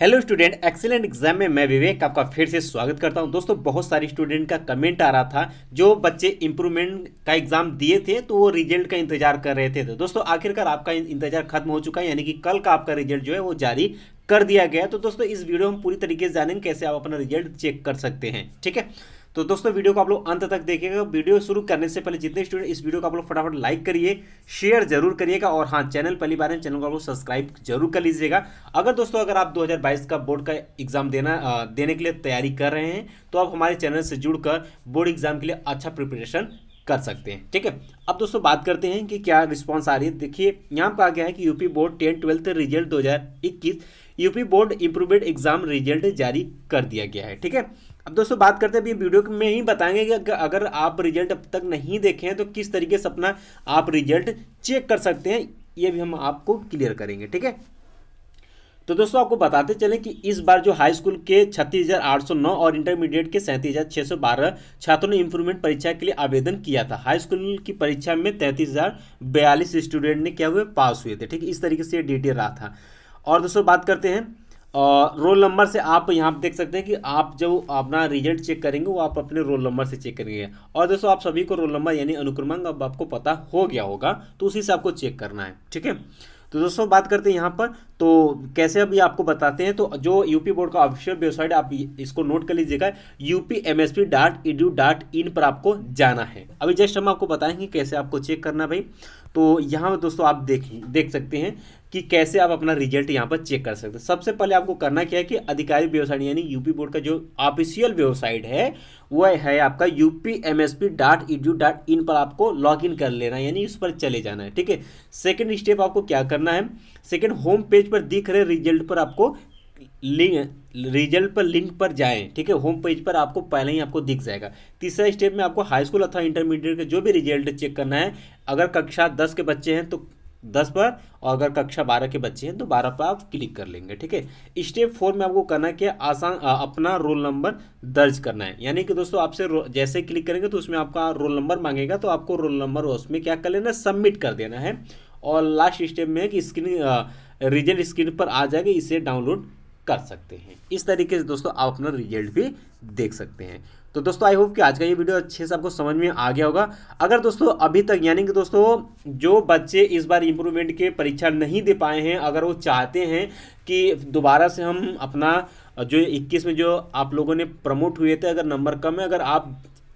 hello student excellent exam में मैं विवेक आपका फिर से स्वागत करता हूं दोस्तों बहुत सारे स्टूडेंट का कमेंट आ रहा था जो बच्चे इंप्रूवमेंट का एग्जाम दिए थे तो वो रिजल्ट का इंतजार कर रहे थे तो दोस्तों आखिरकार आपका इंतजार खत्म हो चुका है यानी कि कल का आपका रिजल्ट जो है वो जारी कर दिया गया तो दोस्तों इस वीडियो में पूरी तरीके से जानेंगे कैसे आप अपना रिजल्ट चेक कर सकते हैं ठीक है तो दोस्तों वीडियो को आप लोग अंत तक देखिएगा वीडियो शुरू करने से पहले जितने स्टूडेंट इस वीडियो को आप लोग फटाफट लाइक करिए शेयर जरूर करिएगा और हाँ चैनल पहली बार है चैनल को आप लोग सब्सक्राइब जरूर कर लीजिएगा अगर दोस्तों अगर आप 2022 का बोर्ड का एग्जाम देना देने के लिए तैयारी कर रहे हैं तो आप हमारे चैनल से जुड़कर बोर्ड एग्जाम के लिए अच्छा प्रिपरेशन कर सकते हैं ठीक है अब दोस्तों बात करते हैं कि क्या रिस्पॉन्स आ रही है देखिए यहाँ पर आ गया है कि UP board ten twelfth result दो UP board improvement exam result जारी कर दिया गया है ठीक है अब दोस्तों बात करते हैं अभी वीडियो में ही बताएंगे कि अगर आप रिजल्ट अब तक नहीं देखे हैं तो किस तरीके से अपना आप रिजल्ट चेक कर सकते हैं ये भी हम आपको क्लियर करेंगे ठीक है तो दोस्तों आपको बताते चलें कि इस बार जो हाई स्कूल के 36,809 और इंटरमीडिएट के 37,612 छात्रों ने इम्प्रूवमेंट परीक्षा के लिए आवेदन किया था हाई स्कूल की परीक्षा में तैंतीस स्टूडेंट ने क्या हुए पास हुए थे ठीक है इस तरीके से ये डिटेल रहा था और दोस्तों बात करते हैं रोल नंबर से आप यहाँ देख सकते हैं कि आप जो अपना रिजल्ट चेक करेंगे वो आप अपने रोल नंबर से चेक करेंगे और दोस्तों आप सभी को रोल नंबर यानी अनुक्रमांक अब आपको पता हो गया होगा तो उसी से आपको चेक करना है ठीक है तो दोस्तों बात करते हैं यहाँ पर तो कैसे अभी आपको बताते हैं तो जो यूपी बोर्ड का ऑफिशियल वेबसाइट आप इसको नोट कर लीजिएगा UP M S P dot E dot in पर आपको जाना है अभी जस्ट हम आपको बताएंगे कैसे आपको चेक करना भाई तो यहाँ पर दोस्तों आप देख देख सकते हैं कि कैसे आप अपना रिजल्ट यहाँ पर चेक कर सकते हैं सबसे पहले आपको करना क्या है कि अधिकारी वेबसाइट यानी यूपी बोर्ड का जो ऑफिशियल वेबसाइट है वह है आपका U P M S P dot E dot in पर आपको लॉग इन कर लेना यानी उस पर चले जाना है ठीक है सेकेंड स्टेप आपको क्या करना है सेकेंड होम पेज पर दिख रहे रिजल्ट पर आपको लिंक रिजल्ट पर लिंक पर जाएं ठीक है होम पेज पर आपको पहले ही आपको दिख जाएगा तीसरा स्टेप में आपको हाई स्कूल अथवा इंटरमीडिएट का जो भी रिजल्ट चेक करना है अगर कक्षा दस के बच्चे हैं तो दस पर और अगर कक्षा बारह के बच्चे हैं तो बारह पर आप क्लिक कर लेंगे ठीक है स्टेप फोर में आपको करना है कि आसान अपना रोल नंबर दर्ज करना है यानी कि दोस्तों आपसे जैसे क्लिक करेंगे तो उसमें आपका रोल नंबर मांगेगा तो आपको रोल नंबर उसमें क्या कर लेना सबमिट कर देना है और लास्ट स्टेप में है कि स्क्रीन रिजल्ट स्क्रीन पर आ जाएगा इसे डाउनलोड कर सकते हैं इस तरीके से दोस्तों आप अपना रिजल्ट भी देख सकते हैं तो दोस्तों आई होप कि आज का ये वीडियो अच्छे से आपको समझ में आ गया होगा अगर दोस्तों अभी तक यानी कि दोस्तों जो बच्चे इस बार इम्प्रूवमेंट के परीक्षा नहीं दे पाए हैं अगर वो चाहते हैं कि दोबारा से हम अपना जो 21 में जो आप लोगों ने प्रमोट हुए थे अगर नंबर कम है अगर आप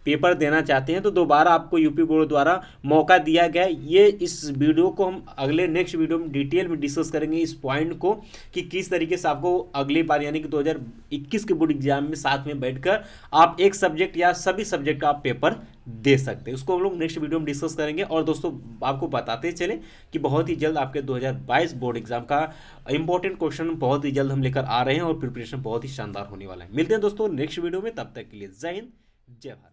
पेपर देना चाहते हैं तो दोबारा आपको यूपी बोर्ड द्वारा मौका दिया गया ये इस वीडियो को हम अगले नेक्स्ट वीडियो में डिटेल में डिस्कस करेंगे इस पॉइंट को कि किस तरीके से आपको अगली बार यानी कि 2021 के बोर्ड एग्जाम में साथ में बैठकर आप एक सब्जेक्ट या सभी सब्जेक्ट का आप पेपर दे सकते हैं उसको हम लोग नेक्स्ट वीडियो में डिस्कस करेंगे और दोस्तों आपको बताते चले कि बहुत ही जल्द आपके 2022 बोर्ड एग्जाम का इंपॉर्टेंट क्वेश्चन बहुत ही जल्द हम लेकर आ रहे हैं और प्रिपरेशन बहुत ही शानदार होने वाला है मिलते हैं दोस्तों नेक्स्ट वीडियो में तब तक के लिए जय हिंद जय भारत